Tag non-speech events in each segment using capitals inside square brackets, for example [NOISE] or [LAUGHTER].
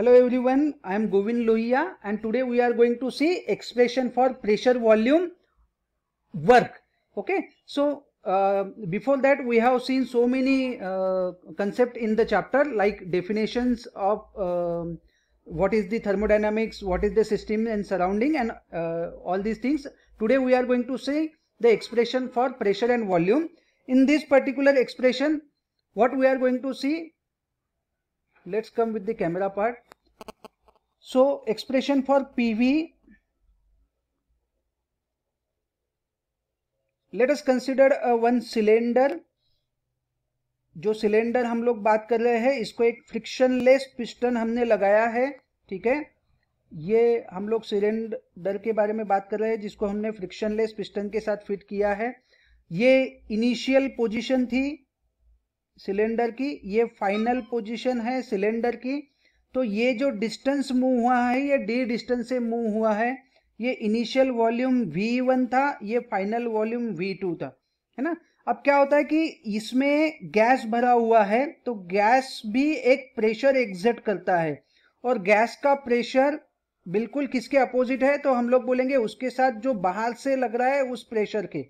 Hello everyone, I am Govind Lohia and today we are going to see expression for pressure volume work. Okay, so uh, before that we have seen so many uh, concept in the chapter like definitions of um, what is the thermodynamics, what is the system and surrounding and uh, all these things. Today we are going to see the expression for pressure and volume. In this particular expression, what we are going to see let's come with the camera part so expression for pv let us consider a one cylinder जो cylinder हम लोग बात कर रहे हैं इसको एक frictionless piston हमने लगाया है ठीक है ये हम लोग सिलेंडर के बारे में बात कर रहे हैं जिसको हमने फ्रिक्शनलेस पिस्टन के साथ फिट किया है ये इनिशियल पोजीशन थी सिलेंडर की ये फाइनल पोजीशन है सिलेंडर की तो ये जो डिस्टेंस मूव हुआ है ये डी डिस्टेंस से मूव हुआ है ये इनिशियल वॉल्यूम वी वन था ये फाइनल वॉल्यूम वी टू था है ना अब क्या होता है कि इसमें गैस भरा हुआ है तो गैस भी एक प्रेशर एग्जिट करता है और गैस का प्रेशर बिल्कुल किसके अपोजिट है तो हम लोग बोलेंगे उसके साथ जो बाहर से लग रहा है उस प्रेशर के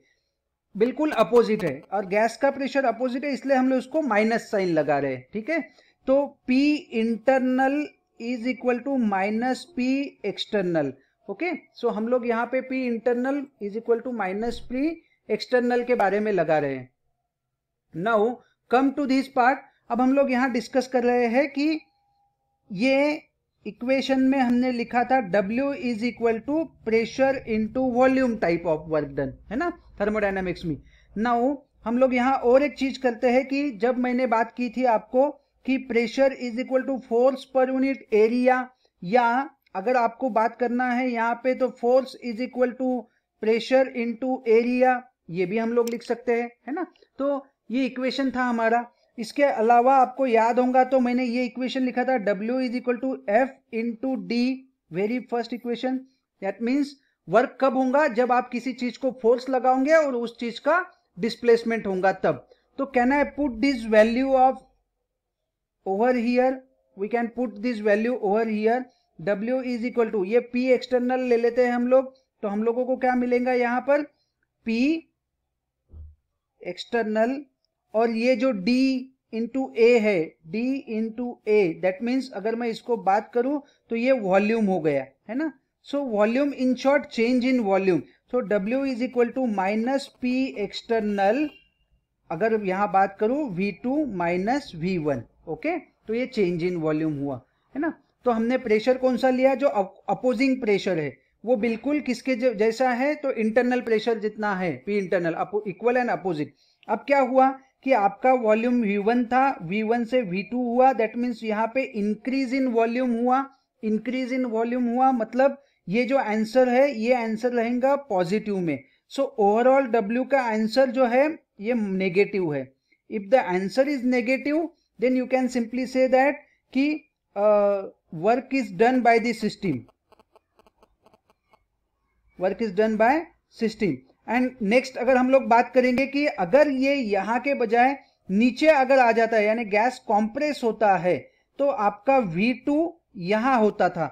बिल्कुल अपोजिट है और गैस का प्रेशर अपोजिट है इसलिए हम लोग इसको माइनस साइन लगा रहे हैं ठीक है तो P internal is equal to minus P external okay so हम लोग यहाँ पे P internal is equal to minus P external के बारे में लगा रहे हैं now come to this part अब हम लोग यहाँ डिस्कस कर रहे हैं कि ये इक्वेशन में हमने लिखा था W is equal to pressure into volume type of work done है ना थर्मोडाइनमिक्स में नाउ हम लोग यहाँ और एक चीज करते हैं कि जब मैंने बात की थी आपको कि pressure is equal to force per unit area या अगर आपको बात करना है यहाँ पे तो force is equal to pressure into area ये भी हम लोग लिख सकते हैं है ना तो ये इक्वेशन था हमारा इसके अलावा आपको याद होगा तो मैंने ये इक्वेशन लिखा था W is equal to F into D very first equation that means work कब होगा जब आप किसी चीज को फोर्स लगाओगे और उस चीज का डिस्प्लेसमेंट होगा तब तो can I put this value of over here we can put this value over here W is equal to ये P एक्सटर्नल ले लेते हैं हम लोग तो हम लोगों को क्या मिलेगा यहां पर P एक्सटर्नल और ये जो डी इंटू ए है D into A that means अगर मैं इसको बात करूं तो ये वॉल्यूम हो गया है ना so volume in short change in volume so W is equal to minus P external अगर यहां बात करूं V two minus V one okay तो ये चेंज इन वॉल्यूम हुआ है ना तो हमने प्रेशर कौन सा लिया जो अपोजिंग प्रेशर है वो बिल्कुल किसके जैसा है तो इंटरनल प्रेशर जितना है P internal equal and opposite अब क्या हुआ कि आपका वॉल्यूम V1 था V1 से V2 हुआ दैट मीन्स यहाँ पे इंक्रीज इन वॉल्यूम हुआ इंक्रीज इन वॉल्यूम हुआ मतलब ये जो आंसर है ये आंसर रहेगा पॉजिटिव में सो ओवरऑल डब्ल्यू का आंसर जो है ये नेगेटिव है if the answer is negative then you can simply say that कि work is done by the system work is done by system and next अगर हम लोग बात करेंगे कि अगर ये यहाँ के बजाय नीचे अगर आ जाता है यानी गैस कॉम्प्रेस होता है तो आपका V2 टू यहां होता था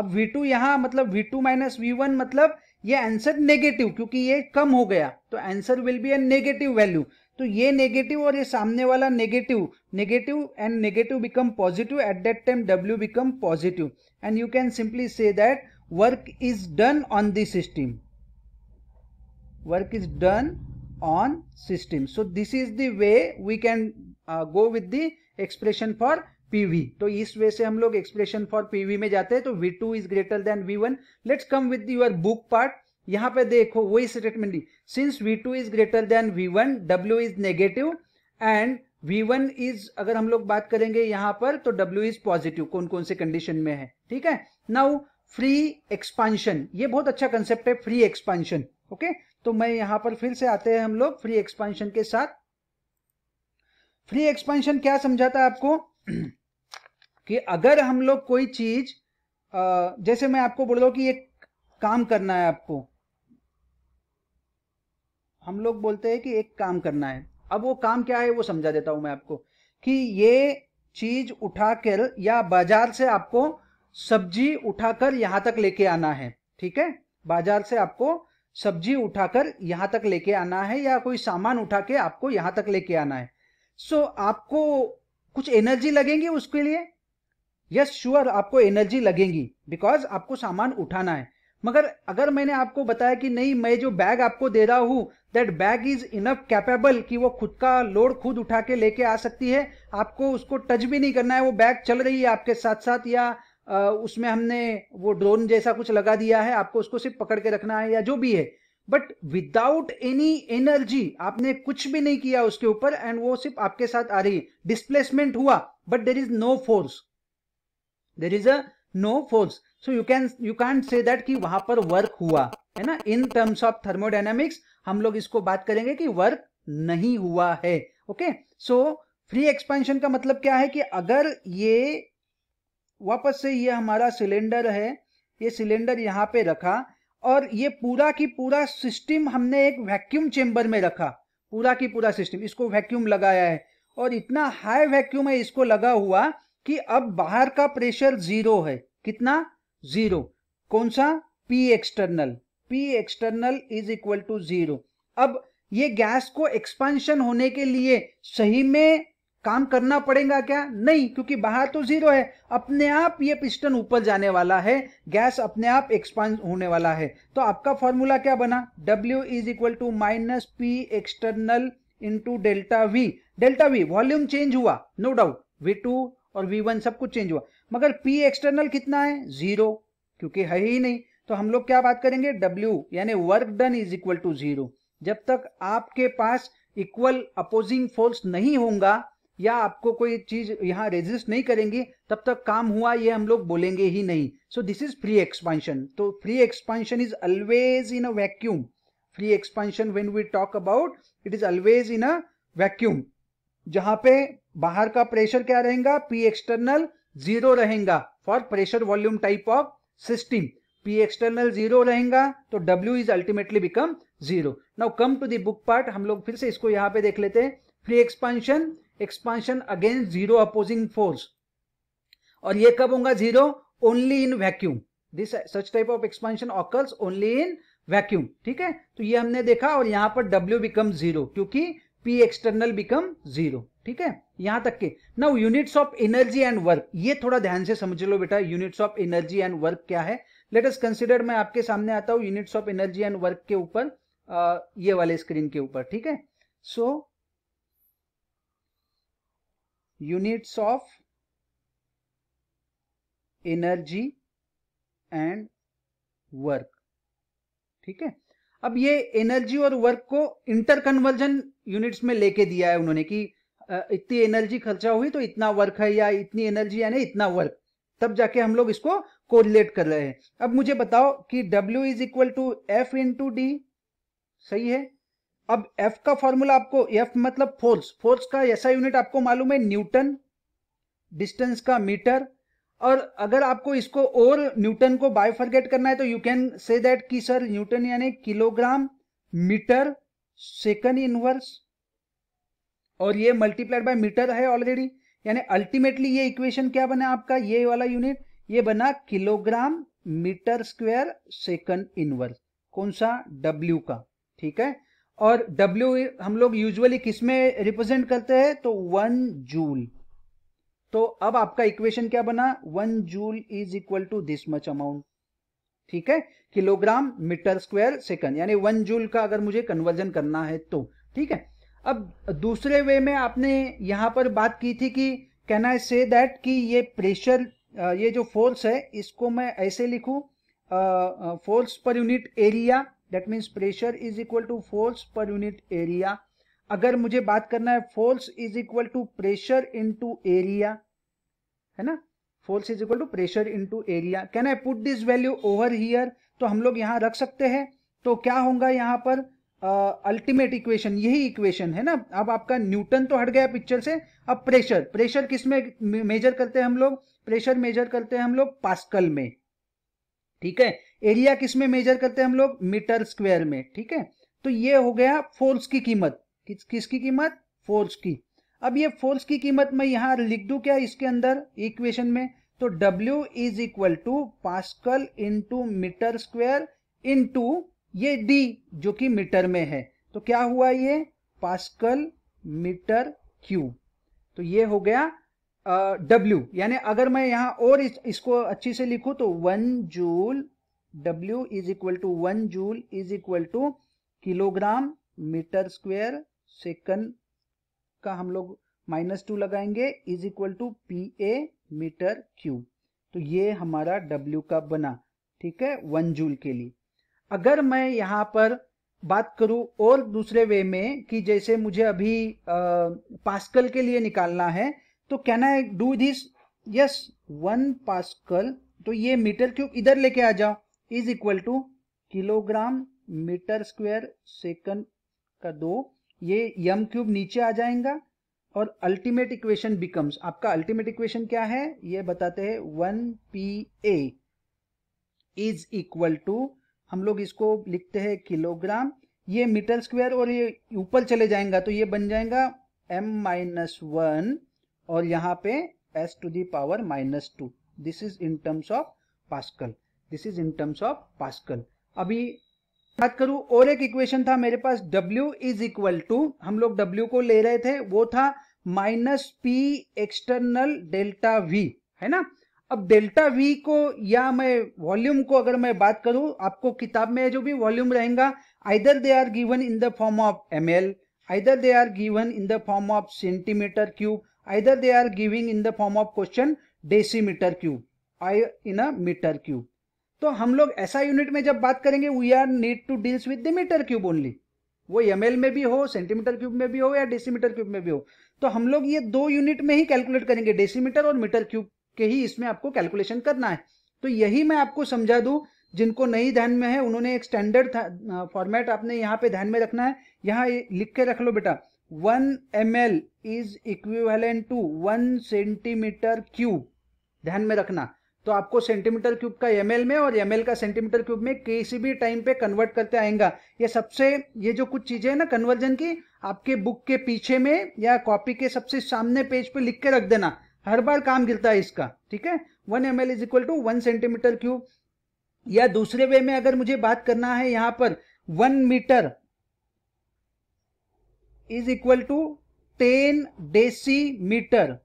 अब V2 टू यहां मतलब V2 टू माइनस वी मतलब ये आंसर नेगेटिव क्योंकि ये कम हो गया तो answer will be a negative value तो ये नेगेटिव और ये सामने वाला negative negative and negative become positive at that time W become positive and you can simply say that work is done on this system work is done on system so this is the way we can uh, go with the expression for pv to so, is way se hum log expression for pv में jate hai to v2 is greater than v1 let's come with the, your book part yahan pe dekho वही statement दी since v2 is greater than v1 w is negative and v1 is agar hum log baat karenge yahan par to w is positive kon kon se condition में hai theek hai now free expansion ye bahut acha concept hai free expansion okay? तो मैं यहां पर फिर से आते हैं हम लोग फ्री एक्सपेंशन के साथ फ्री एक्सपेंशन क्या समझाता है आपको [CLEARS THROAT] कि अगर हम लोग कोई चीज जैसे मैं आपको बोल रहा हूं कि एक काम करना है आपको हम लोग बोलते हैं कि एक काम करना है अब वो काम क्या है वो समझा देता हूं मैं आपको कि ये चीज उठाकर या बाजार से आपको सब्जी उठाकर यहां तक लेके आना है ठीक है बाजार से आपको सब्जी उठाकर यहां तक लेके आना है या कोई सामान उठा के आपको यहां तक लेके आना है सो so, आपको कुछ एनर्जी लगेंगी उसके लिए यस yes, श्योर sure, आपको एनर्जी लगेंगी बिकॉज आपको सामान उठाना है मगर अगर मैंने आपको बताया कि नहीं मैं जो बैग आपको दे रहा हूं that bag is enough capable कि वो खुद का लोड खुद उठा के लेके आ सकती है आपको उसको टच भी नहीं करना है वो बैग चल रही है आपके साथ साथ या उसमें हमने वो ड्रोन जैसा कुछ लगा दिया है आपको उसको सिर्फ पकड़ के रखना है या जो भी है बट विदाउट एनी एनर्जी आपने कुछ भी नहीं किया उसके ऊपर एंड वो सिर्फ आपके साथ आ रही है डिस्प्लेसमेंट हुआ but there is no force there is a no force so you can you can say that कि वहां पर वर्क हुआ है ना इन टर्म्स ऑफ थर्मोडाइनमिक्स हम लोग इसको बात करेंगे कि वर्क नहीं हुआ है ओके सो फ्री एक्सपेंशन का मतलब क्या है कि अगर ये वापस से ये हमारा सिलेंडर है ये सिलेंडर यहाँ पे रखा और ये पूरा की पूरा सिस्टम हमने एक वैक्यूम चेम्बर में रखा पूरा की पूरा सिस्टम इसको वैक्यूम लगाया है और इतना हाई वैक्यूम है इसको लगा हुआ कि अब बाहर का प्रेशर जीरो है कितना जीरो कौन सा P external P external is equal to zero अब ये गैस को एक्सपांशन होने के लिए सही में काम करना पड़ेगा क्या नहीं क्योंकि बाहर तो जीरो है अपने आप ये पिस्टन ऊपर जाने वाला है गैस अपने आप एक्सपांड होने वाला है तो आपका फॉर्मूला क्या बना W is equal to minus P external into delta V delta V volume change हुआ नो डाउट वी टू और वी वन सब कुछ चेंज हुआ मगर पी एक्सटर्नल कितना है जीरो क्योंकि है ही नहीं तो हम लोग क्या बात करेंगे डब्ल्यू यानी work done is equal to zero जब तक आपके पास इक्वल अपोजिंग फोर्स नहीं होगा या आपको कोई चीज यहाँ रेजिस्ट नहीं करेंगी तब तक काम हुआ ये हम लोग बोलेंगे ही नहीं so this is free expansion तो free expansion is always in a vacuum free expansion when we talk about it is always in a vacuum जहां पे बाहर का प्रेशर क्या रहेगा पी एक्सटर्नल जीरो रहेगा for pressure volume type of system P external zero रहेगा तो W is ultimately become zero now come to the book part हम लोग फिर से इसको यहाँ पे देख लेते हैं free expansion expansion against zero opposing force और ये कब होगा zero only in vacuum this such type of expansion occurs only in vacuum ठीक है तो ये हमने देखा और यहां पर W बिकम जीरो क्योंकि P एक्सटर्नल बिकम जीरो ठीक है यहां तक के now units of energy and work ये थोड़ा ध्यान से समझ लो बेटा units of energy and work क्या है लेट अस कंसिडर मैं आपके सामने आता हूं units of energy and work के ऊपर ये वाले स्क्रीन के ऊपर ठीक है so so, units of energy and work ठीक है अब ये एनर्जी और वर्क को इंटरकन्वर्जन यूनिट्स में लेके दिया है उन्होंने कि इतनी एनर्जी खर्चा हुई तो इतना वर्क है या इतनी एनर्जी यानी इतना वर्क तब जाके हम लोग इसको कोरिलेट कर रहे हैं अब मुझे बताओ कि W is equal to F into D सही है अब एफ का फॉर्मूला आपको एफ मतलब फोर्स फोर्स का ऐसा यूनिट आपको मालूम है न्यूटन डिस्टेंस का मीटर और अगर आपको इसको और न्यूटन को फॉरगेट करना है तो यू कैन से दैट कि सर न्यूटन यानी किलोग्राम मीटर सेकंड इनवर्स और ये मल्टीप्लाइड बाय मीटर है ऑलरेडी यानी अल्टीमेटली ये इक्वेशन क्या बना आपका ये वाला यूनिट ये बना kilogram metre square second inverse कौन सा डब्ल्यू का ठीक है और W हम लोग यूजुअली किस में रिप्रेजेंट करते हैं तो वन जूल तो अब आपका इक्वेशन क्या बना one joule is equal to this much amount ठीक है किलोग्राम मीटर स्क्वायर सेकंड यानी वन जूल का अगर मुझे कन्वर्जन करना है तो ठीक है अब दूसरे वे में आपने यहां पर बात की थी कि कैन आई से दैट कि ये प्रेशर ये जो फोर्स है इसको मैं ऐसे लिखू force per unit area that means pressure is equal to force per unit area अगर मुझे बात करना है force is equal to pressure to area है ना force is equal to pressure to area can I put this value over here तो हम लोग यहाँ रख सकते हैं तो क्या होगा यहाँ पर अल्टीमेट uh, इक्वेशन यही इक्वेशन है ना अब आपका न्यूटन तो हट गया पिक्चर से अब प्रेशर प्रेशर किस में मेजर करते हैं हम लोग प्रेशर मेजर करते हैं हम लोग पास्कल में ठीक है एरिया किस में मेजर करते हैं हम लोग मीटर स्क्वायर में ठीक है तो ये हो गया फोर्स की कीमत किस किसकी कीमत फोर्स की अब ये फोर्स की कीमत मैं यहाँ लिख दू क्या इसके अंदर इक्वेशन में तो W is equal to pascal into metre square into ये D जो कि मीटर में है तो क्या हुआ ये पास्कल मीटर क्यू तो ये हो गया डब्ल्यू W यानी अगर मैं यहाँ और इस, इसको अच्छी से लिखूँ तो one joule W is equal to 1 joule is equal to kilogram metre square second का हम लोग माइनस टू लगाएंगे is equal to P A metre cube तो ये हमारा W का बना ठीक है वन जूल के लिए अगर मैं यहाँ पर बात करूं और दूसरे वे में कि जैसे मुझे अभी आ, पास्कल के लिए निकालना है तो can I do this yes one pascal तो ये मीटर क्यूब इधर लेके आ जाओ is equal to kilogram metre square second का दो ये यम क्यूब नीचे आ जाएगा और अल्टीमेट इक्वेशन बिकम्स आपका अल्टीमेट इक्वेशन क्या है ये बताते हैं one P A is equal to हम लोग इसको लिखते हैं किलोग्राम ये मीटर स्क्वायर और ये ऊपर चले जाएगा तो ये बन जाएगा एम माइनस वन और यहाँ पे S to the power minus two this is in terms of pascal this is in terms of pascal अभी बात करूं और एक इक्वेशन था मेरे पास W इज इक्वल टू हम लोग W को ले रहे थे वो था minus P external delta V है ना अब डेल्टा V को या मैं वॉल्यूम को अगर मैं बात करूं आपको किताब में जो भी वॉल्यूम रहेगा either they are given in the form of M L either they are given in the form of centimetre cube either they are giving in the form of question decimetre cube I in a metre cube तो हम लोग ऐसा unit में जब बात करेंगे we are need to deals with the metre cube only वो M में भी हो सेंटीमीटर क्यूब में भी हो या डेसीमीटर क्यूब में भी हो तो हम लोग ये दो यूनिट में ही कैलकुलेट करेंगे डेसीमीटर और मीटर क्यूब के ही इसमें आपको कैलकुलेशन करना है तो यही मैं आपको समझा दूं जिनको नई ध्यान में है उन्होंने एक स्टैंडर्ड फॉर्मेट आपने यहाँ पे ध्यान में रखना है यहाँ लिख के रख लो बेटा one M L is equivalent to one centimetre cube ध्यान में रखना तो आपको सेंटीमीटर क्यूब का एम में और एम का सेंटीमीटर क्यूब में किसी भी टाइम पे कन्वर्ट करते आएगा ये सबसे ये जो कुछ चीजें हैं ना कन्वर्जन की आपके बुक के पीछे में या कॉपी के सबसे सामने पेज पे लिख के रख देना हर बार काम गिरता है इसका ठीक है one M L is equal to one centimetre cube या दूसरे वे में अगर मुझे बात करना है यहां पर one metre is equal to ten decimetre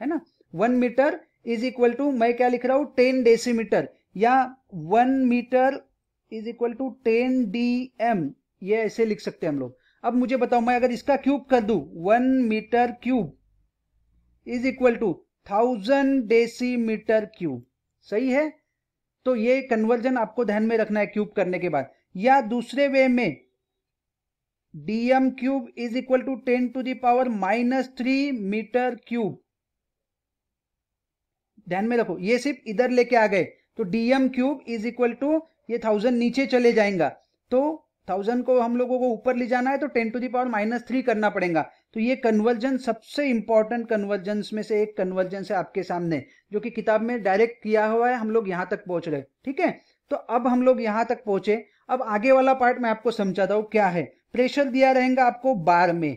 है ना one metre is equal to मैं क्या लिख रहा हूं टेन डेसीमीटर या one metre is equal to ten D M ये ऐसे लिख सकते हैं हम लोग अब मुझे बताओ मैं अगर इसका क्यूब कर दू one metre cube is equal to thousand decimetre cube सही है तो ये कन्वर्जन आपको ध्यान में रखना है क्यूब करने के बाद या दूसरे वे में D M cube is equal to ten to the power minus three metre cube ध्यान में रखो ये सिर्फ इधर लेके आ गए तो D M cube is equal to ये थाउजेंड नीचे चले जाएंगा तो थाउजेंड को हम लोगों को ऊपर ले जाना है तो ten to the power minus three करना पड़ेगा तो ये कन्वर्जन सबसे इंपॉर्टेंट कन्वर्जन में से एक कन्वर्जन है आपके सामने जो कि किताब में डायरेक्ट किया हुआ है हम लोग यहां तक पहुंच रहे ठीक है तो अब हम लोग यहां तक पहुंचे अब आगे वाला पार्ट मैं आपको समझाता हूं क्या है प्रेशर दिया रहेगा आपको बार में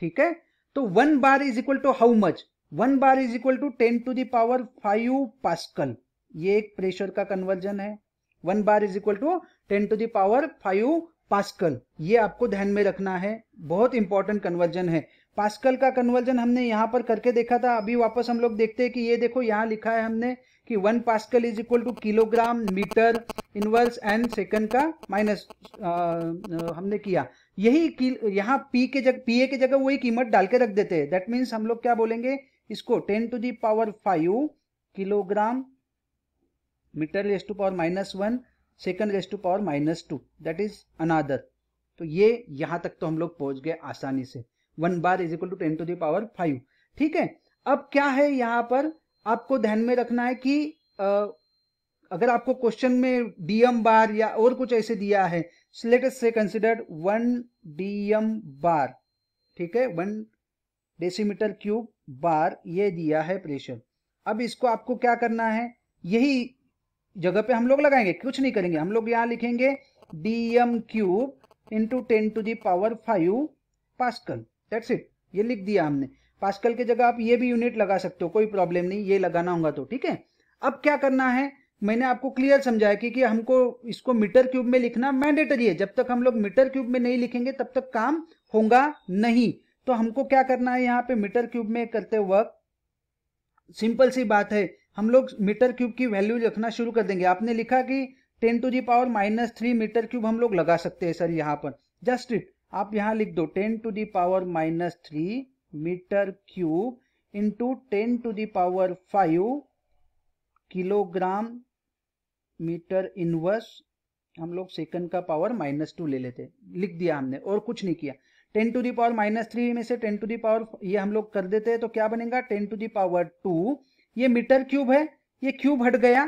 ठीक है तो one bar is equal to how much one bar is equal to ten to the power five pascal ये एक प्रेशर का कन्वर्जन है one bar is equal to ten to the power five pascal ये आपको ध्यान में रखना है बहुत इंपॉर्टेंट कन्वर्जन है पास्कल का कन्वर्जन हमने यहाँ पर करके देखा था अभी वापस हम लोग देखते हैं कि ये देखो यहाँ लिखा है हमने कि one pascal is equal to kilogram metre inverse and second का माइनस हमने किया यही यहाँ पी के जगह पीए के जगह वही कीमत डाल के रख देते हैं दैट मीन्स हम लोग क्या बोलेंगे इसको ten to the power five kilogram metre raise to power minus one second raise to power minus two that is another तो ये यहां तक तो हम लोग पहुंच गए आसानी से one bar is equal to ten to the power five ठीक है अब क्या है यहां पर आपको ध्यान में रखना है कि आ, अगर आपको क्वेश्चन में डीएम बार या और कुछ ऐसे दिया है लेट से कंसिडर वन डीएम बार ठीक है वन डेसीमीटर क्यूब बार ये दिया है प्रेशर अब इसको आपको क्या करना है यही जगह पे हम लोग लगाएंगे कुछ नहीं करेंगे हम लोग यहाँ लिखेंगे D M cube into ten to the power five pascal that's it ये लिख दिया हमने पास्कल की जगह आप ये भी यूनिट लगा सकते हो कोई प्रॉब्लम नहीं ये लगाना होगा तो ठीक है अब क्या करना है मैंने आपको क्लियर समझाया कि, कि हमको इसको मीटर क्यूब में लिखना मैंडेटरी है जब तक हम लोग मीटर क्यूब में नहीं लिखेंगे तब तक काम होगा नहीं तो हमको क्या करना है यहाँ पे मीटर क्यूब में करते वक्त सिंपल सी बात है हम लोग मीटर क्यूब की वैल्यू लिखना शुरू कर देंगे आपने लिखा कि ten to the power minus three metre cube हम लोग लगा सकते हैं सर यहाँ पर जस्ट इट आप यहाँ लिख दो ten to the power minus three metre cube into ten to the power five kilogram metre inverse हम लोग सेकंड का पावर माइनस टू ले लेते लिख दिया हमने और कुछ नहीं किया ten to the power minus three में से टेन टू दी पावर ये हम लोग कर देते हैं तो क्या बनेगा ten to the power two ये मीटर क्यूब है ये क्यूब हट गया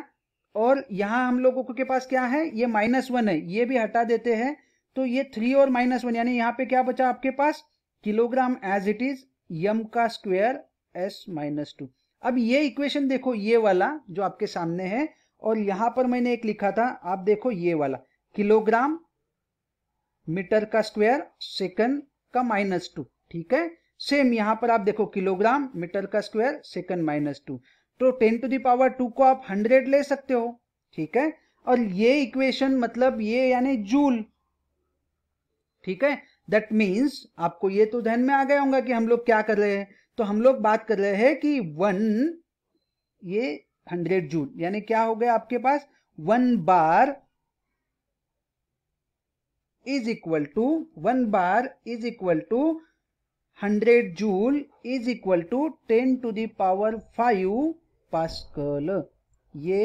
और यहाँ हम लोगों के पास क्या है ये माइनस वन है ये भी हटा देते हैं तो ये थ्री और माइनस वन यानी यहाँ पे क्या बचा आपके पास kilogram as it is M का स्क्वेयर एस माइनस टू अब ये इक्वेशन देखो ये वाला जो आपके सामने है और यहां पर मैंने एक लिखा था आप देखो ये वाला किलोग्राम मीटर का स्क्वायर सेकंड का माइनस टू ठीक है सेम यहाँ पर आप देखो किलोग्राम मीटर का स्क्वायर सेकंड माइनस टू तो टेन टू दावर टू को आप हंड्रेड ले सकते हो ठीक है और ये इक्वेशन मतलब ये यानी जूल ठीक है दैट मीन्स आपको ये तो ध्यान में आ गया होगा कि हम लोग क्या कर रहे हैं तो हम लोग बात कर रहे हैं कि वन ये हंड्रेड जूल यानी क्या हो गया आपके पास one bar is equal to one bar is equal to hundred joule is equal to ten to the power five pascal ये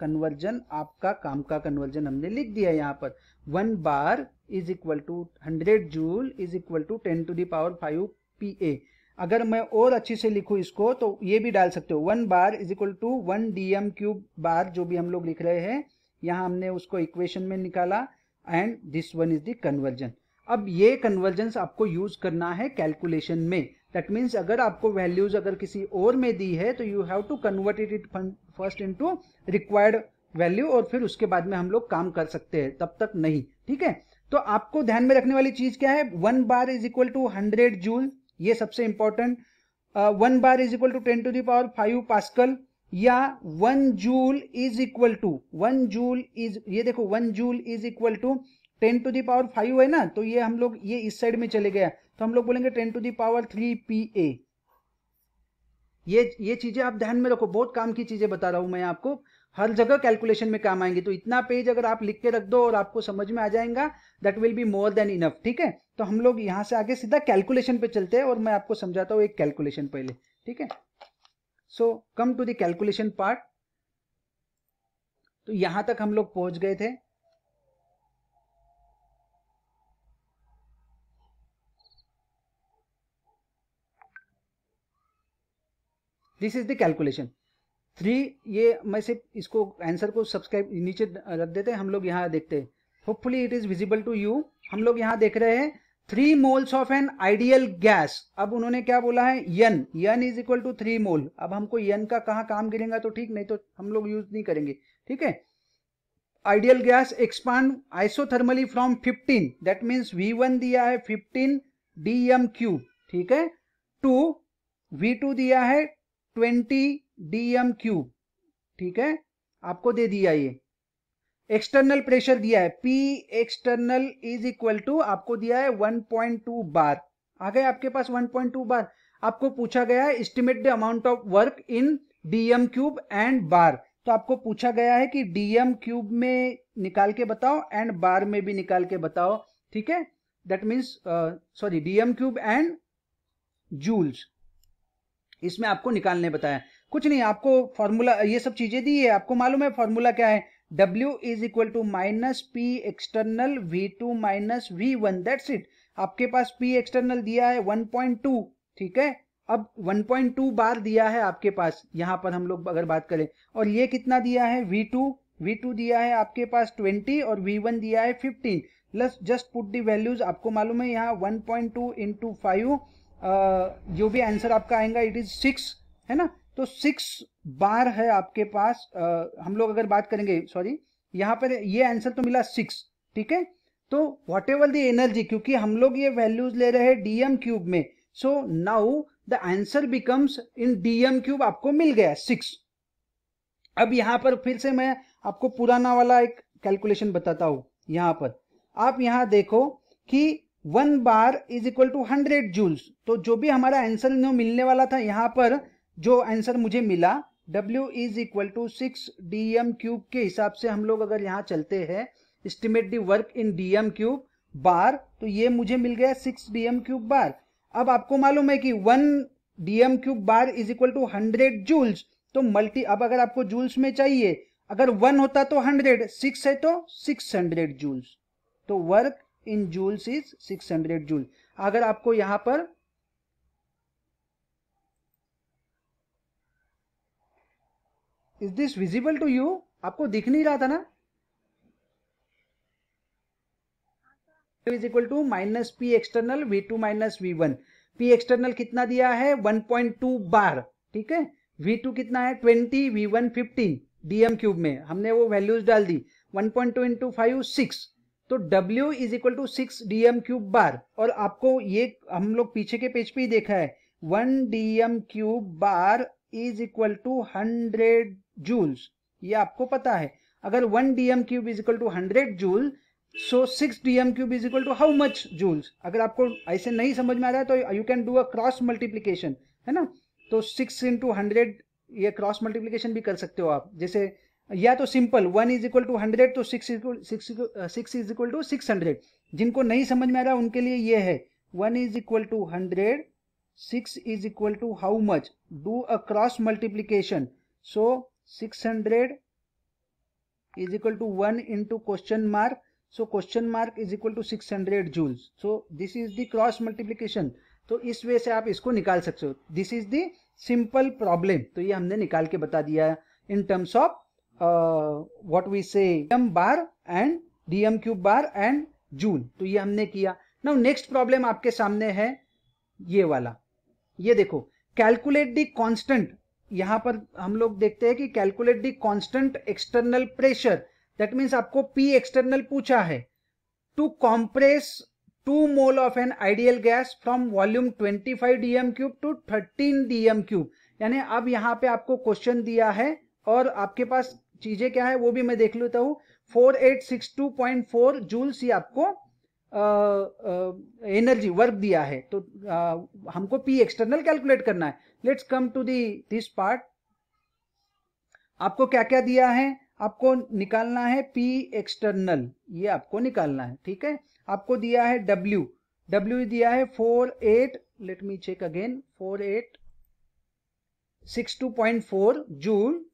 कन्वर्जन आपका काम का कन्वर्जन हमने लिख दिया यहाँ पर one bar is equal to hundred joule is equal to ten to the power five P A अगर मैं और अच्छे से लिखू इसको तो ये भी डाल सकते हो one bar is equal to one D M cube bar जो भी हम लोग लिख रहे हैं यहाँ हमने उसको इक्वेशन में निकाला and this one is the conversion अब ये कन्वर्जेंस आपको यूज करना है कैलकुलेशन में दैट मीन्स अगर आपको वैल्यूज अगर किसी और में दी है तो you have to convert it it first to required value और फिर उसके बाद में हम लोग काम कर सकते हैं तब तक नहीं ठीक है तो आपको ध्यान में रखने वाली चीज क्या है one bar is equal to hundred joule ये सबसे important one bar is equal to ten to the power five pascal या one joule is equal to one joule is ये देखो one joule is equal to ten to the power five है ना तो ये हम लोग ये इस साइड में चले गया तो हम लोग बोलेंगे ten to the power three P A ये ये चीजें आप ध्यान में रखो बहुत काम की चीजें बता रहा हूं मैं आपको हर जगह कैलकुलेशन में काम आएंगे तो इतना पेज अगर आप लिख के रख दो और आपको समझ में आ जाएगा that will be more than enough ठीक है तो हम लोग यहाँ से आगे सीधा कैलकुलेशन पे चलते हैं और मैं आपको समझाता हूँ एक कैलकुलेशन पहले ठीक है so come to the calculation part तो यहां तक हम लोग पहुंच गए थे this is the calculation three ये मैं सिर्फ इसको आंसर को सब्सक्राइब नीचे रख देते हैं हम लोग यहां देखते हैं hopefully it is visible to you हम लोग यहां देख रहे हैं three moles of an ideal gas अब उन्होंने क्या बोला है n n is equal to three mole अब हमको यन का कहा काम गिरेगा तो ठीक नहीं तो हम लोग यूज नहीं करेंगे ठीक है ideal gas expand isothermally from 15 that means V one दिया है 15 डी एम क्यूब ठीक है टू वी टू दिया है 20 डी एम क्यूब ठीक है आपको दे दिया ये एक्सटर्नल प्रेशर दिया है P external is equal to आपको दिया है 1.2 बार आ गए आपके पास 1.2 बार आपको पूछा गया है estimate the amount of work in DM cube and bar तो आपको पूछा गया है कि डीएम क्यूब में निकाल के बताओ एंड बार में भी निकाल के बताओ ठीक है that means sorry DM cube and joules इसमें आपको निकालने बताया कुछ नहीं आपको फॉर्मूला ये सब चीजें दी है आपको मालूम है फॉर्मूला क्या है W is equal to minus P external V two minus V one that's it आपके पास पी एक्सटर्नल दिया है 1.2 ठीक है अब 1.2 बार दिया है आपके पास यहां पर हम लोग अगर बात करें और ये कितना दिया है V2 V2 दिया है आपके पास 20 और V1 दिया है 15 plus just put the values आपको मालूम है यहाँ 1.2 पॉइंट टू इंटू फाइव जो भी आंसर आपका आएगा इट इज सिक्स है ना तो सिक्स बार है आपके पास आ, हम लोग अगर बात करेंगे सॉरी यहाँ पर ये आंसर तो मिला सिक्स ठीक है तो वॉट एवर द एनर्जी क्योंकि हम लोग ये वैल्यूज ले रहे हैं डीएम क्यूब में so now the answer becomes in DM cube आपको मिल गया सिक्स अब यहां पर फिर से मैं आपको पुराना वाला एक कैलकुलेशन बताता हूं यहां पर आप यहां देखो कि one bar is equal to hundred joules तो जो भी हमारा आंसर मिलने वाला था यहां पर जो आंसर मुझे मिला W is equal to six D M cube के हिसाब से हम लोग अगर यहाँ चलते हैं estimate the work in D M cube bar तो ये मुझे मिल गया six D M cube bar अब आपको मालूम है कि one D M cube bar is equal to hundred joules तो मल्टी अब अगर आपको जूल्स में चाहिए अगर वन होता तो हंड्रेड सिक्स है तो सिक्स हंड्रेड जूल्स तो work in joules is six hundred joule अगर आपको यहाँ पर is this visible to you आपको दिख नहीं रहा था ना is equal to minus P external V two minus V one P external कितना दिया है 1.2 बार ठीक है वी टू कितना है 20 V one fifteen DM cube में हमने वो वैल्यूज डाल दी 1.2 point two into five six तो W is equal to six DM cube bar और आपको ये हम लोग पीछे के पेज पे ही देखा है one DM cube bar is equal to hundred joules ये आपको पता है अगर one DM cube is equal to hundred joule so six DM cube is equal to how much joules अगर आपको ऐसे नहीं समझ में आ रहा है तो you can do a cross multiplication है ना तो सिक्स इंटू हंड्रेड ये क्रॉस मल्टीप्लीकेशन भी कर सकते हो आप जैसे या तो simple one is equal to hundred तो six six is equal to six hundred जिनको नहीं समझ में आ रहा उनके लिए ये है one is equal to hundred six is equal to how much do a cross multiplication so six hundred is equal to 1 into question mark so question mark is equal to 600 joules so this is the cross multiplication तो इस way से आप इसको निकाल सकते हो this is the simple problem तो ये हमने निकाल के बता दिया है in terms of what we say DM bar and DM cube bar and joule तो ये हमने किया नाउ नेक्स्ट प्रॉब्लम आपके सामने है ये वाला ये देखो कैलकुलेट दी कांस्टेंट यहाँ पर हम लोग देखते हैं कि calculate the constant external pressure that means आपको पी एक्सटर्नल पूछा है to compress two mole of an ideal gas from volume 25 DM cube to 13 DM cube यानी अब यहाँ पे आपको क्वेश्चन दिया है और आपके पास चीजें क्या है वो भी मैं देख लेता हूँ फोर जूल्स ही आपको एनर्जी वर्क दिया है तो uh, हमको पी एक्सटर्नल कैलकुलेट करना है let's come to the this part आपको क्या क्या दिया है आपको निकालना है पी एक्सटर्नल ये आपको निकालना है ठीक है आपको दिया है डब्ल्यू डब्ल्यू दिया है four eight let me check again four eight six two point four joule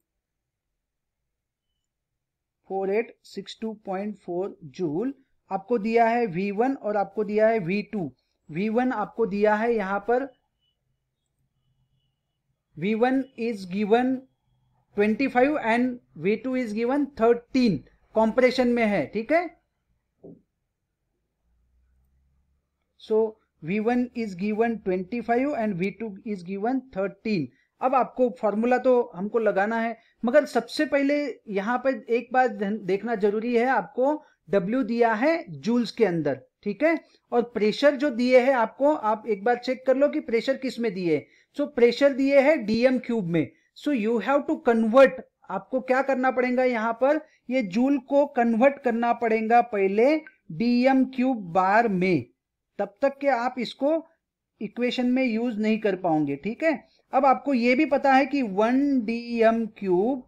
four eight six two point four joule आपको दिया है वी वन और आपको दिया है वी टू वी वन आपको दिया है यहां पर one is given five and two is given thirteen compression में है ठीक है so one is given five and two is given thirteen अब आपको फॉर्मूला तो हमको लगाना है मगर सबसे पहले यहां पर एक बात देखना जरूरी है आपको डब्ल्यू दिया है जूल्स के अंदर ठीक है और प्रेशर जो दिए है आपको आप एक बार चेक कर लो कि प्रेशर किस में दिए सो प्रेशर दिए है डीएम क्यूब में so you have to convert आपको क्या करना पड़ेगा यहां पर ये जूल को कन्वर्ट करना पड़ेगा पहले डीएम क्यूब बार में तब तक के आप इसको इक्वेशन में यूज नहीं कर पाओगे ठीक है अब आपको ये भी पता है कि one DM cube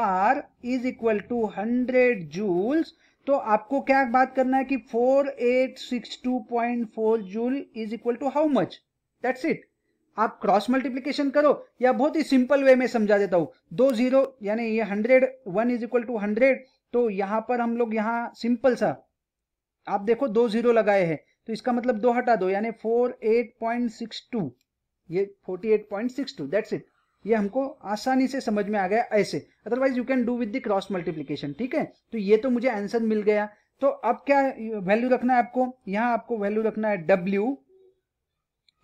bar is equal to hundred joules तो आपको क्या बात करना है कि 4862.4 joule is equal to how much that's it आप क्रॉस मल्टीप्लीकेशन करो या बहुत ही सिंपल वे में समझा देता हूं दो जीरो यानी ये hundred one is equal to hundred तो यहां पर हम लोग यहां सिंपल सा आप देखो दो जीरो लगाए हैं तो इसका मतलब दो हटा दो यानी four eight point six two ये forty eight point six two that's it ये हमको आसानी से समझ में आ गया ऐसे otherwise you can do with the cross multiplication ठीक है तो ये तो मुझे आंसर मिल गया तो अब क्या वैल्यू रखना है आपको यहां आपको वैल्यू रखना है W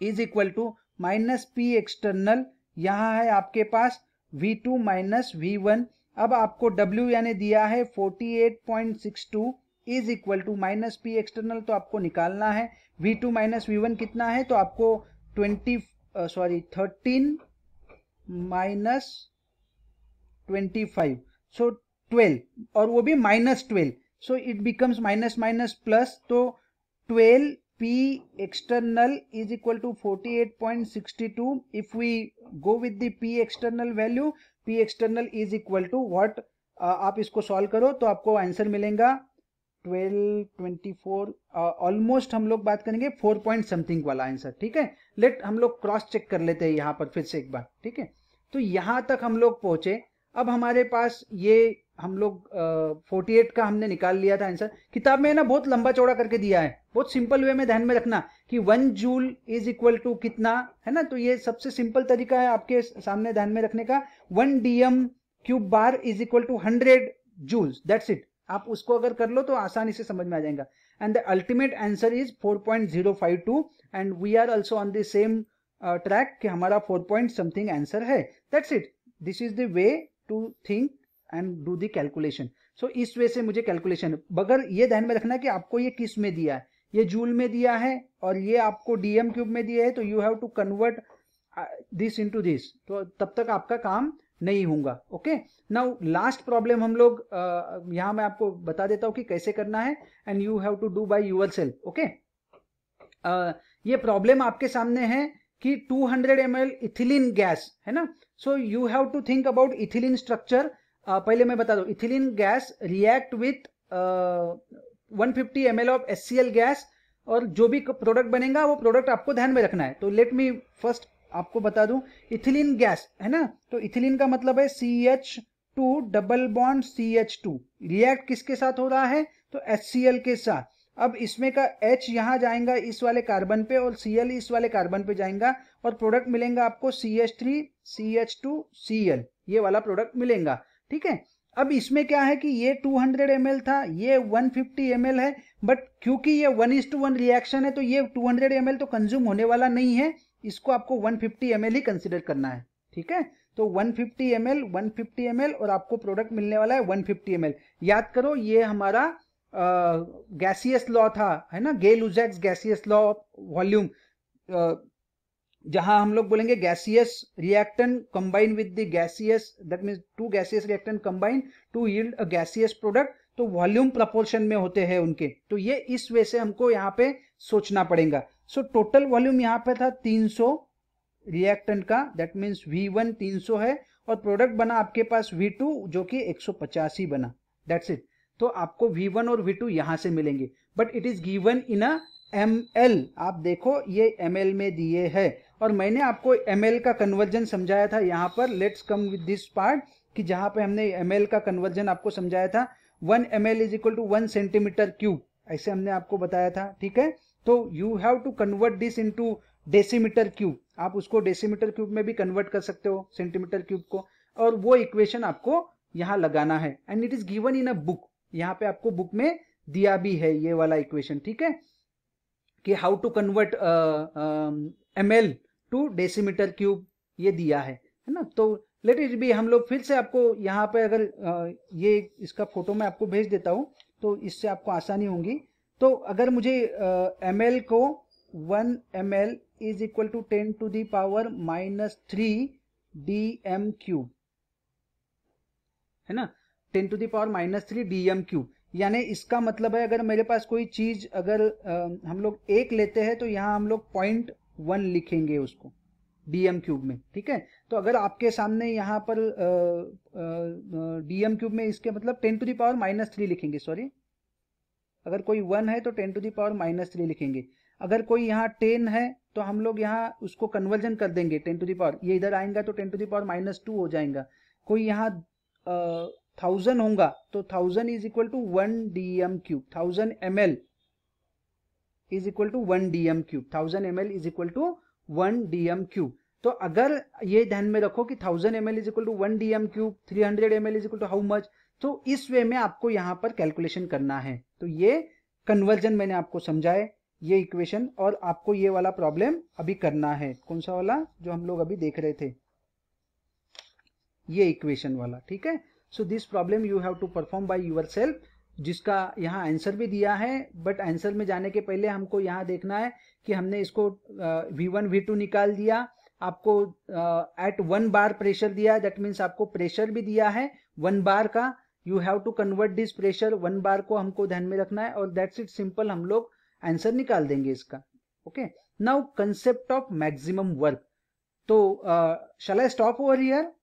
is equal to minus P external यहां है आपके पास V two minus V one अब आपको W यानी दिया है 48.62 is equal to minus P external तो आपको निकालना है V2 टू माइनस वी कितना है तो आपको twenty sorry thirteen minus twenty five so twelve और वो भी minus twelve so it becomes minus minus plus तो twelve P external is equal to forty eight point sixty two if we go with the P external value P external is equal to what आप इसको solve करो तो आपको answer मिलेगा twelve twenty four almost हम लोग बात करेंगे फोर पॉइंट समथिंग वाला आंसर ठीक है लेट हम लोग क्रॉस चेक कर लेते हैं यहाँ पर फिर से एक बार ठीक है तो यहाँ तक हम लोग पहुंचे अब हमारे पास ये हम लोग फोर्टी एट का हमने निकाल लिया था आंसर किताब में ना बहुत लंबा चौड़ा करके दिया है बहुत सिंपल वे में ध्यान में रखना कि one joule is equal to कितना है ना तो ये सबसे सिंपल तरीका है आपके सामने ध्यान में रखने का one DM cube bar is equal to hundred joules that's it आप उसको अगर कर लो तो आसानी से समझ में आ जाएगा and the ultimate answer is 4.052 and we are also on the same track कि हमारा 4 पॉइंट समथिंग आंसर है that's it this is the way to think and do the calculation so इस वे से मुझे कैलकुलेशन बगर ये ध्यान में रखना कि आपको ये किस में दिया है ये जूल में दिया है और ये आपको डीएम क्यूब में दिया है तो you have to convert this into this तो तब तक आपका काम नहीं होऊंगा ओके नाउ लास्ट प्रॉब्लम हम लोग यहां मैं आपको बता देता हूं कि कैसे करना है and you have to do by yourself okay ये प्रॉब्लम आपके सामने है कि 200 hundred M L ethylene gas है ना so you have to think about ethylene structure पहले मैं बता दू ethylene gas react with one fifty M L of S C L gas और जो भी प्रोडक्ट बनेगा वो प्रोडक्ट आपको ध्यान में रखना है तो लेट मी फर्स्ट आपको बता दूं इथिलीन गैस है ना तो इथिलीन का मतलब है C H two double bond C H two react किसके साथ हो रहा है तो एच सी एल के साथ अब इसमें का H यहां जाएगा इस वाले कार्बन पे और Cl इस वाले कार्बन पे जाएगा और प्रोडक्ट मिलेगा आपको C C H H three two C L ये वाला प्रोडक्ट मिलेगा ठीक है अब इसमें क्या है कि ये 200 एल था ये 150 एल है बट क्योंकि ये one is two one reaction है तो ये 200 एल तो कंज्यूम होने वाला नहीं है इसको आपको 150 फिफ्टी ही कंसिडर करना है ठीक है तो 150 फिफ्टी एम एल वन और आपको प्रोडक्ट मिलने वाला है 150 फिफ्टी याद करो ये हमारा गैसियस लॉ था है ना Gay Lussac's gaseous law of volume जहां हम लोग बोलेंगे gaseous reactant combine with the gaseous that means two gaseous reactant combine to yield a gaseous product तो वॉल्यूम प्रपोर्शन में होते हैं उनके तो ये इस वे से हमको यहाँ पे सोचना पड़ेगा सो टोटल वॉल्यूम यहाँ पे था 300 रिएक्टेंट का दैट मीन्स V1 300 है और प्रोडक्ट बना आपके पास V2 जो कि एक बना दैट्स इट तो आपको V1 और V2 यहाँ से मिलेंगे but it is given in a M आप देखो ये एम में दिए है और मैंने आपको एम का कन्वर्जन समझाया था यहाँ पर let's come with this part कि जहाँ पे हमने एम का कन्वर्जन आपको समझाया था one M L is equal to one centimetre cube ऐसे हमने आपको बताया था ठीक है तो you have to convert this into decimetre cube आप उसको डेसीमीटर क्यूब में भी कन्वर्ट कर सकते हो सेंटीमीटर क्यूब को और वो इक्वेशन आपको यहाँ लगाना है and it is given in a book यहाँ पे आपको बुक में दिया भी है ये वाला इक्वेशन ठीक है कि how to convert M L to decimetre cube ये दिया है है ना तो लेट इट भी हम लोग फिर से आपको यहाँ पे अगर uh, ये इसका फोटो मैं आपको भेज देता हूँ तो इससे आपको आसानी होगी तो अगर मुझे एम uh, को one M L is equal to ten to the power minus three D M cube है ना ten to the power minus three D M cube यानी इसका मतलब है अगर मेरे पास कोई चीज अगर आ, हम लोग एक लेते हैं तो यहां हम लोग पॉइंट वन लिखेंगे उसको डीएम क्यूब में ठीक है तो अगर आपके सामने यहां पर डीएम क्यूब में इसके मतलब ten to the power minus three लिखेंगे सॉरी अगर कोई वन है तो ten to the power minus three लिखेंगे अगर कोई यहाँ टेन है तो हम लोग यहाँ उसको कन्वर्जन कर देंगे टेन टू पावर ये इधर आएगा तो ten to the power minus two हो जाएगा कोई यहाँ थाउजेंड होगा तो thousand is equal to one D M cube thousand M L is equal to one D M cube thousand M L is equal to one D M cube तो अगर ये ध्यान में रखो कि thousand M L is equal to one D M cube three hundred M L is equal to how much तो इस वे में आपको यहाँ पर कैलकुलेशन करना है तो ये कन्वर्जन मैंने आपको समझाए ये इक्वेशन और आपको ये वाला प्रॉब्लम अभी करना है कौन सा वाला जो हम लोग अभी देख रहे थे ये इक्वेशन वाला ठीक है so this problem you have to perform by yourself जिसका यहाँ आंसर भी दिया है बट आंसर में जाने के पहले हमको यहाँ देखना है कि हमने इसको वी वन वी टू निकाल दिया आपको एट वन बार प्रेशर दिया दैट मीन्स आपको प्रेशर भी दिया है वन बार का you have to convert this pressure one bar को हमको ध्यान में रखना है और दैट्स इट सिंपल हम लोग आंसर निकाल देंगे इसका okay now concept of maximum work तो शाला स्टॉप ओवर हियर